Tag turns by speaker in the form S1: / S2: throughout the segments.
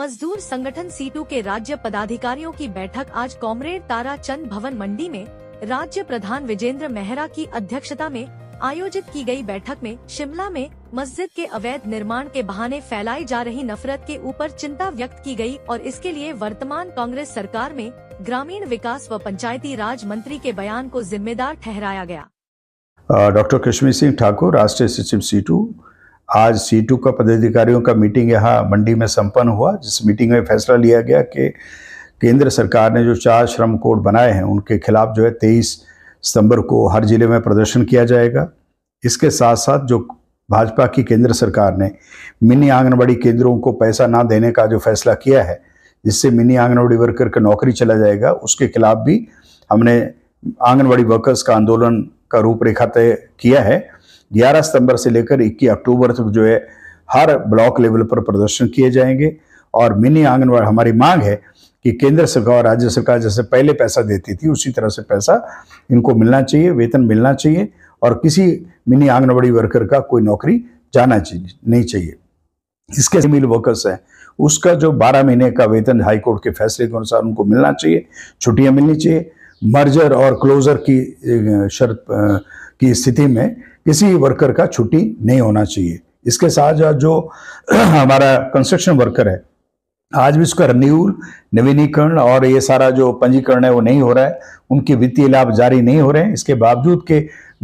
S1: मजदूर संगठन सीटू के राज्य पदाधिकारियों की बैठक आज कॉमरेड तारा चंद भवन मंडी में राज्य प्रधान विजेंद्र मेहरा की अध्यक्षता में आयोजित की गई बैठक में शिमला में मस्जिद के अवैध निर्माण के बहाने फैलाई जा रही नफरत के ऊपर चिंता व्यक्त की गई और इसके लिए वर्तमान कांग्रेस सरकार में ग्रामीण विकास व पंचायती राज मंत्री के बयान को जिम्मेदार ठहराया
S2: गया डॉक्टर कश्मीर सिंह ठाकुर राष्ट्रीय सचिव सीटू आज सी टू का पदाधिकारियों का मीटिंग यहाँ मंडी में संपन्न हुआ जिस मीटिंग में फैसला लिया गया कि केंद्र सरकार ने जो चार श्रम कोड बनाए हैं उनके खिलाफ जो है तेईस सितंबर को हर जिले में प्रदर्शन किया जाएगा इसके साथ साथ जो भाजपा की केंद्र सरकार ने मिनी आंगनबाड़ी केंद्रों को पैसा ना देने का जो फैसला किया है जिससे मिनी आंगनबाड़ी वर्कर का नौकरी चला जाएगा उसके खिलाफ भी हमने आंगनबाड़ी वर्कर्स का आंदोलन का रूपरेखा तय किया है 11 सितंबर से लेकर 21 अक्टूबर तक जो है हर ब्लॉक लेवल पर प्रदर्शन किए जाएंगे और मिनी आंगनवाड़ी हमारी मांग है कि केंद्र सरकार और राज्य सरकार जैसे पहले पैसा देती थी उसी तरह से पैसा इनको मिलना चाहिए वेतन मिलना चाहिए और किसी मिनी आंगनबाड़ी वर्कर का कोई नौकरी जाना चाहिए नहीं चाहिए इसके मिल वर्कर्स हैं उसका जो 12 महीने का वेतन हाईकोर्ट के फैसले के अनुसार उनको मिलना चाहिए छुट्टियां मिलनी चाहिए मर्जर और क्लोजर की शर्त की स्थिति में किसी वर्कर का छुट्टी नहीं होना चाहिए इसके साथ साथ जो हमारा कंस्ट्रक्शन वर्कर है आज भी उसका रिन्यूल नवीनीकरण और ये सारा जो पंजीकरण है वो नहीं हो रहा है उनके वित्तीय लाभ जारी नहीं हो रहे हैं इसके बावजूद के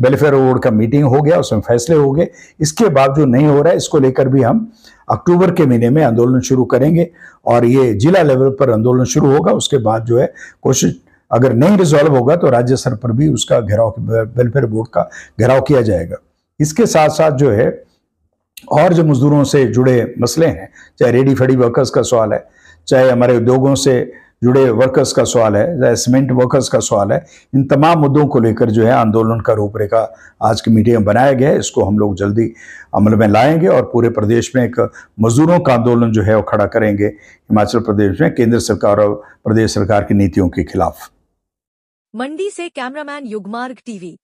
S2: वेलफेयर बोर्ड का मीटिंग हो गया उसमें फैसले हो गए इसके बावजूद नहीं हो रहा है इसको लेकर भी हम अक्टूबर के महीने में आंदोलन शुरू करेंगे और ये जिला लेवल पर आंदोलन शुरू होगा उसके बाद जो है कोशिश अगर नहीं रिजॉल्व होगा तो राज्य स्तर पर भी उसका घेराव वेलफेयर बोर्ड का घेराव किया जाएगा इसके साथ साथ जो है और जो मजदूरों से जुड़े मसले हैं चाहे रेडी फेडी वर्कर्स का सवाल है चाहे हमारे उद्योगों से जुड़े वर्कर्स का सवाल है चाहे सीमेंट वर्कर्स का सवाल है इन तमाम मुद्दों को लेकर जो है आंदोलन का रूपरेखा आज की मीटिंग में बनाया गया है इसको हम लोग जल्दी अमल में लाएंगे और पूरे प्रदेश में एक मजदूरों का आंदोलन जो है वो खड़ा करेंगे हिमाचल प्रदेश में केंद्र सरकार और प्रदेश सरकार की नीतियों के खिलाफ
S1: मंडी से कैमरामैन युगमार्ग टीवी